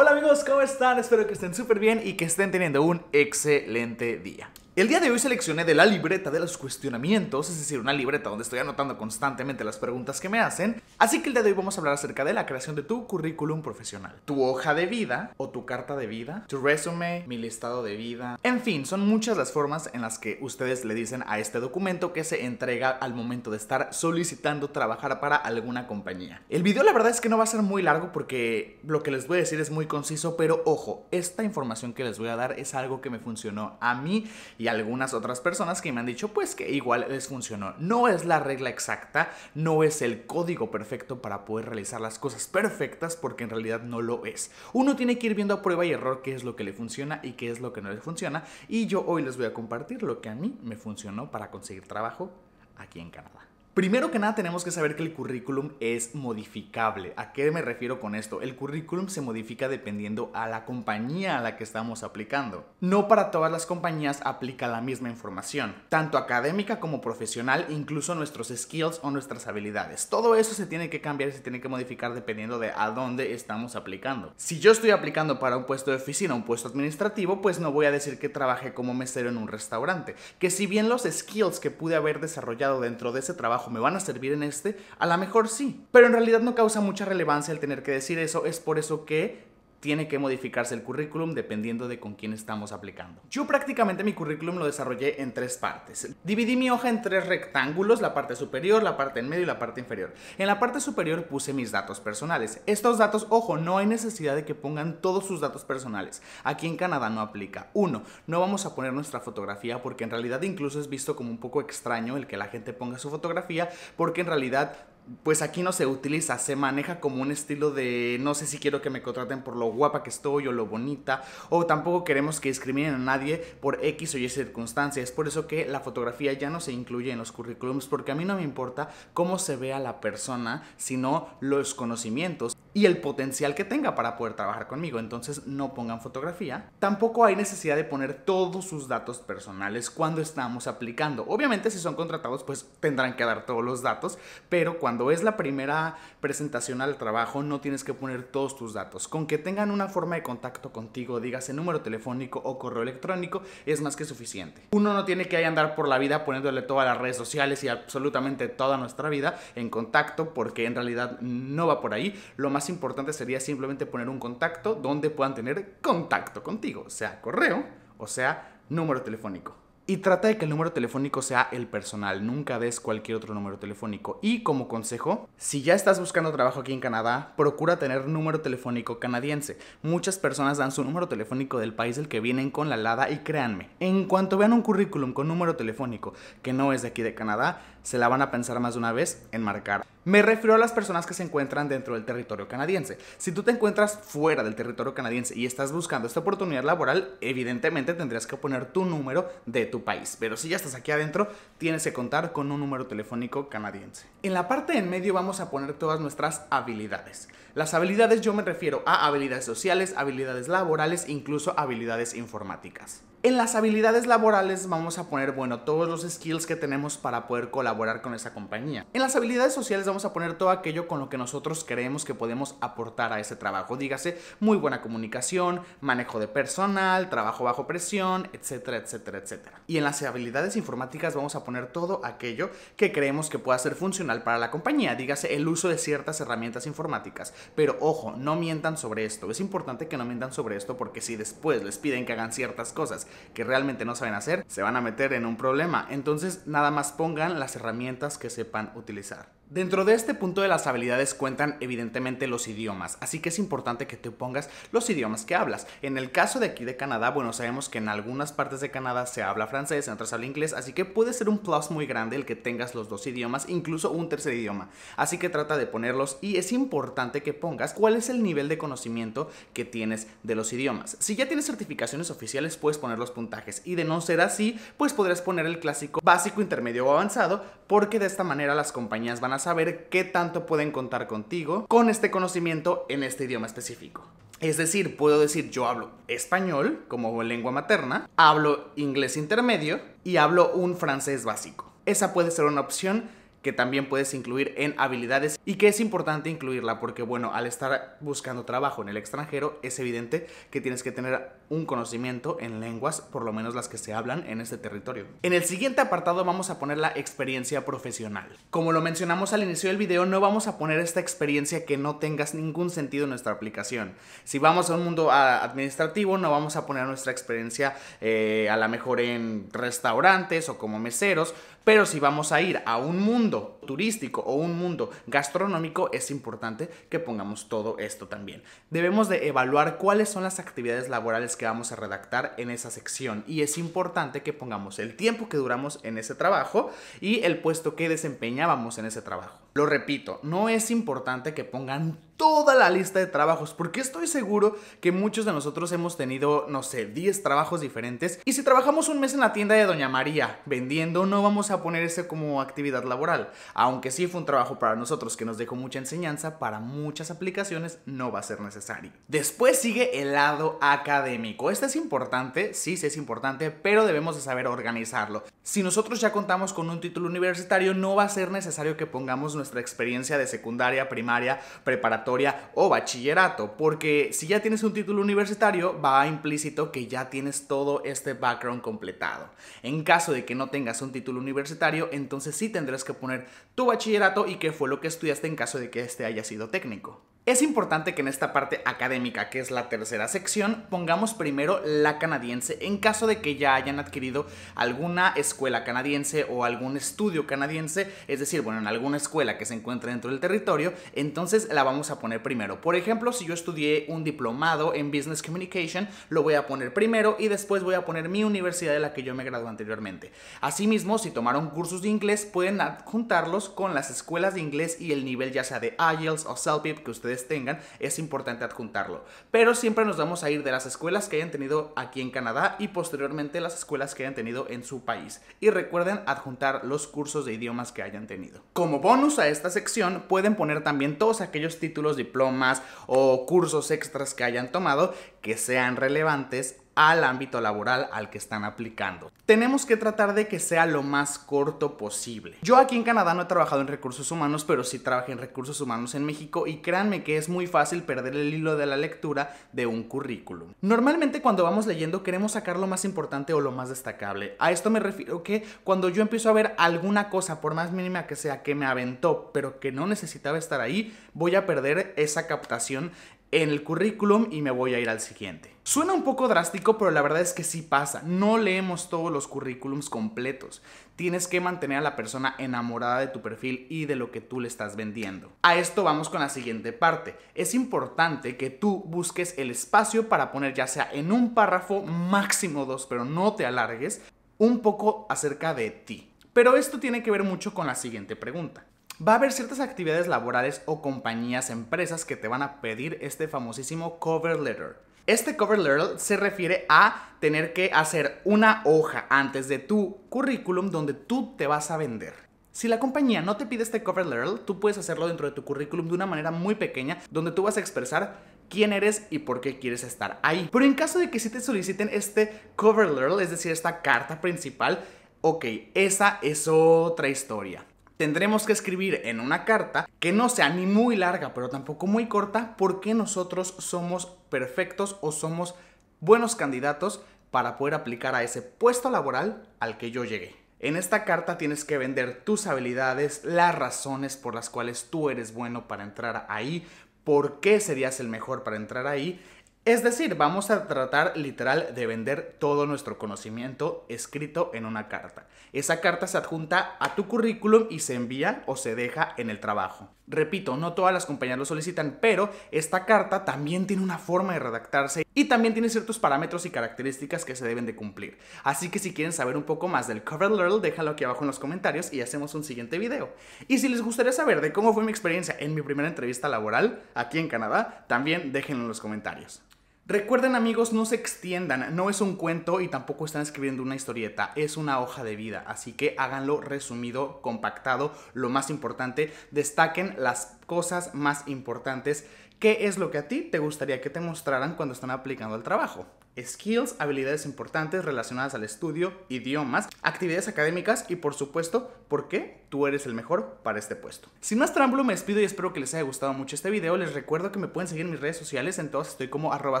Hola amigos, ¿cómo están? Espero que estén súper bien y que estén teniendo un excelente día. El día de hoy seleccioné de la libreta de los cuestionamientos, es decir, una libreta donde estoy anotando constantemente las preguntas que me hacen, así que el día de hoy vamos a hablar acerca de la creación de tu currículum profesional, tu hoja de vida o tu carta de vida, tu resume, mi listado de vida, en fin, son muchas las formas en las que ustedes le dicen a este documento que se entrega al momento de estar solicitando trabajar para alguna compañía. El video la verdad es que no va a ser muy largo porque lo que les voy a decir es muy conciso, pero ojo, esta información que les voy a dar es algo que me funcionó a mí y algunas otras personas que me han dicho pues que igual les funcionó. No es la regla exacta, no es el código perfecto para poder realizar las cosas perfectas porque en realidad no lo es. Uno tiene que ir viendo a prueba y error qué es lo que le funciona y qué es lo que no le funciona y yo hoy les voy a compartir lo que a mí me funcionó para conseguir trabajo aquí en Canadá. Primero que nada tenemos que saber que el currículum es modificable. ¿A qué me refiero con esto? El currículum se modifica dependiendo a la compañía a la que estamos aplicando. No para todas las compañías aplica la misma información, tanto académica como profesional, incluso nuestros skills o nuestras habilidades. Todo eso se tiene que cambiar y se tiene que modificar dependiendo de a dónde estamos aplicando. Si yo estoy aplicando para un puesto de oficina, un puesto administrativo, pues no voy a decir que trabajé como mesero en un restaurante, que si bien los skills que pude haber desarrollado dentro de ese trabajo me van a servir en este, a lo mejor sí. Pero en realidad no causa mucha relevancia el tener que decir eso, es por eso que tiene que modificarse el currículum dependiendo de con quién estamos aplicando. Yo prácticamente mi currículum lo desarrollé en tres partes. Dividí mi hoja en tres rectángulos, la parte superior, la parte en medio y la parte inferior. En la parte superior puse mis datos personales. Estos datos, ojo, no hay necesidad de que pongan todos sus datos personales. Aquí en Canadá no aplica. Uno, no vamos a poner nuestra fotografía porque en realidad incluso es visto como un poco extraño el que la gente ponga su fotografía porque en realidad pues aquí no se utiliza, se maneja como un estilo de no sé si quiero que me contraten por lo guapa que estoy o lo bonita, o tampoco queremos que discriminen a nadie por X o Y circunstancia. Es por eso que la fotografía ya no se incluye en los currículums, porque a mí no me importa cómo se vea la persona, sino los conocimientos y el potencial que tenga para poder trabajar conmigo. Entonces no pongan fotografía. Tampoco hay necesidad de poner todos sus datos personales cuando estamos aplicando. Obviamente si son contratados pues tendrán que dar todos los datos, pero cuando es la primera presentación al trabajo no tienes que poner todos tus datos. Con que tengan una forma de contacto contigo, digas el número telefónico o correo electrónico, es más que suficiente. Uno no tiene que andar por la vida poniéndole todas las redes sociales y absolutamente toda nuestra vida en contacto porque en realidad no va por ahí. Lo más importante sería simplemente poner un contacto donde puedan tener contacto contigo, sea correo o sea número telefónico y trata de que el número telefónico sea el personal, nunca des cualquier otro número telefónico. Y como consejo, si ya estás buscando trabajo aquí en Canadá, procura tener número telefónico canadiense. Muchas personas dan su número telefónico del país del que vienen con la lada y créanme, en cuanto vean un currículum con número telefónico que no es de aquí de Canadá, se la van a pensar más de una vez en marcar. Me refiero a las personas que se encuentran dentro del territorio canadiense. Si tú te encuentras fuera del territorio canadiense y estás buscando esta oportunidad laboral, evidentemente tendrías que poner tu número de tu país, pero si ya estás aquí adentro, tienes que contar con un número telefónico canadiense. En la parte en medio vamos a poner todas nuestras habilidades. Las habilidades yo me refiero a habilidades sociales, habilidades laborales, incluso habilidades informáticas. En las habilidades laborales vamos a poner, bueno, todos los skills que tenemos para poder colaborar con esa compañía. En las habilidades sociales vamos a poner todo aquello con lo que nosotros creemos que podemos aportar a ese trabajo. Dígase, muy buena comunicación, manejo de personal, trabajo bajo presión, etcétera, etcétera, etcétera. Y en las habilidades informáticas vamos a poner todo aquello que creemos que pueda ser funcional para la compañía. Dígase, el uso de ciertas herramientas informáticas. Pero ojo, no mientan sobre esto. Es importante que no mientan sobre esto porque si después les piden que hagan ciertas cosas que realmente no saben hacer, se van a meter en un problema. Entonces nada más pongan las herramientas que sepan utilizar. Dentro de este punto de las habilidades cuentan evidentemente los idiomas, así que es importante que te pongas los idiomas que hablas. En el caso de aquí de Canadá, bueno, sabemos que en algunas partes de Canadá se habla francés, en otras habla inglés, así que puede ser un plus muy grande el que tengas los dos idiomas, incluso un tercer idioma. Así que trata de ponerlos y es importante que pongas cuál es el nivel de conocimiento que tienes de los idiomas. Si ya tienes certificaciones oficiales, puedes poner los puntajes y de no ser así, pues podrás poner el clásico básico, intermedio o avanzado, porque de esta manera las compañías van a saber qué tanto pueden contar contigo con este conocimiento en este idioma específico. Es decir, puedo decir yo hablo español como lengua materna, hablo inglés intermedio y hablo un francés básico. Esa puede ser una opción que también puedes incluir en habilidades y que es importante incluirla porque bueno, al estar buscando trabajo en el extranjero es evidente que tienes que tener un conocimiento en lenguas, por lo menos las que se hablan en este territorio. En el siguiente apartado vamos a poner la experiencia profesional. Como lo mencionamos al inicio del video, no vamos a poner esta experiencia que no tengas ningún sentido en nuestra aplicación. Si vamos a un mundo ah, administrativo, no vamos a poner nuestra experiencia eh, a lo mejor en restaurantes o como meseros, pero si vamos a ir a un mundo turístico o un mundo gastronómico, es importante que pongamos todo esto también. Debemos de evaluar cuáles son las actividades laborales que vamos a redactar en esa sección y es importante que pongamos el tiempo que duramos en ese trabajo y el puesto que desempeñábamos en ese trabajo. Lo repito, no es importante que pongan toda la lista de trabajos, porque estoy seguro que muchos de nosotros hemos tenido, no sé, 10 trabajos diferentes, y si trabajamos un mes en la tienda de Doña María vendiendo, no vamos a poner ese como actividad laboral, aunque sí fue un trabajo para nosotros que nos dejó mucha enseñanza, para muchas aplicaciones no va a ser necesario. Después sigue el lado académico, este es importante, sí, sí es importante, pero debemos de saber organizarlo. Si nosotros ya contamos con un título universitario, no va a ser necesario que pongamos nuestra experiencia de secundaria, primaria, preparatoria, o bachillerato, porque si ya tienes un título universitario, va implícito que ya tienes todo este background completado. En caso de que no tengas un título universitario, entonces sí tendrás que poner tu bachillerato y qué fue lo que estudiaste en caso de que este haya sido técnico. Es importante que en esta parte académica, que es la tercera sección, pongamos primero la canadiense en caso de que ya hayan adquirido alguna escuela canadiense o algún estudio canadiense, es decir, bueno, en alguna escuela que se encuentre dentro del territorio, entonces la vamos a poner primero. Por ejemplo, si yo estudié un diplomado en Business Communication, lo voy a poner primero y después voy a poner mi universidad de la que yo me gradué anteriormente. Asimismo, si tomaron cursos de inglés, pueden adjuntarlos con las escuelas de inglés y el nivel ya sea de IELTS o CELPIP que ustedes tengan, es importante adjuntarlo. Pero siempre nos vamos a ir de las escuelas que hayan tenido aquí en Canadá y posteriormente las escuelas que hayan tenido en su país. Y recuerden adjuntar los cursos de idiomas que hayan tenido. Como bonus a esta sección, pueden poner también todos aquellos títulos, diplomas o cursos extras que hayan tomado que sean relevantes al ámbito laboral al que están aplicando. Tenemos que tratar de que sea lo más corto posible. Yo aquí en Canadá no he trabajado en recursos humanos, pero sí trabajé en recursos humanos en México y créanme que es muy fácil perder el hilo de la lectura de un currículum. Normalmente cuando vamos leyendo queremos sacar lo más importante o lo más destacable. A esto me refiero que cuando yo empiezo a ver alguna cosa, por más mínima que sea, que me aventó, pero que no necesitaba estar ahí, voy a perder esa captación en el currículum y me voy a ir al siguiente. Suena un poco drástico, pero la verdad es que sí pasa. No leemos todos los currículums completos. Tienes que mantener a la persona enamorada de tu perfil y de lo que tú le estás vendiendo. A esto vamos con la siguiente parte. Es importante que tú busques el espacio para poner ya sea en un párrafo máximo dos, pero no te alargues, un poco acerca de ti. Pero esto tiene que ver mucho con la siguiente pregunta va a haber ciertas actividades laborales o compañías, empresas que te van a pedir este famosísimo cover letter. Este cover letter se refiere a tener que hacer una hoja antes de tu currículum donde tú te vas a vender. Si la compañía no te pide este cover letter, tú puedes hacerlo dentro de tu currículum de una manera muy pequeña, donde tú vas a expresar quién eres y por qué quieres estar ahí. Pero en caso de que sí te soliciten este cover letter, es decir, esta carta principal, ok, esa es otra historia tendremos que escribir en una carta que no sea ni muy larga, pero tampoco muy corta, por qué nosotros somos perfectos o somos buenos candidatos para poder aplicar a ese puesto laboral al que yo llegué. En esta carta tienes que vender tus habilidades, las razones por las cuales tú eres bueno para entrar ahí, por qué serías el mejor para entrar ahí, es decir, vamos a tratar literal de vender todo nuestro conocimiento escrito en una carta. Esa carta se adjunta a tu currículum y se envía o se deja en el trabajo. Repito, no todas las compañías lo solicitan, pero esta carta también tiene una forma de redactarse y también tiene ciertos parámetros y características que se deben de cumplir. Así que si quieren saber un poco más del cover letter, déjalo aquí abajo en los comentarios y hacemos un siguiente video. Y si les gustaría saber de cómo fue mi experiencia en mi primera entrevista laboral aquí en Canadá, también déjenlo en los comentarios. Recuerden amigos, no se extiendan, no es un cuento y tampoco están escribiendo una historieta, es una hoja de vida, así que háganlo resumido, compactado, lo más importante, destaquen las cosas más importantes ¿Qué es lo que a ti te gustaría que te mostraran cuando están aplicando al trabajo? Skills, habilidades importantes relacionadas al estudio, idiomas, actividades académicas y por supuesto, por qué tú eres el mejor para este puesto. Sin más trámbulo me despido y espero que les haya gustado mucho este video. Les recuerdo que me pueden seguir en mis redes sociales, en todas estoy como arroba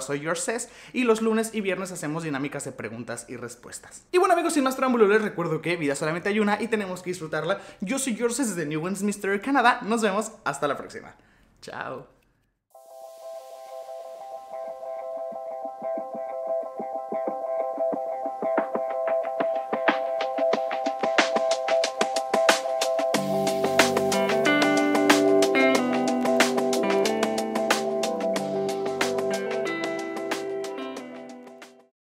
soyyourses y los lunes y viernes hacemos dinámicas de preguntas y respuestas. Y bueno amigos, sin más trámbulo les recuerdo que vida solamente hay una y tenemos que disfrutarla. Yo soy Yourses desde New Mystery Canadá. Nos vemos hasta la próxima. Chao.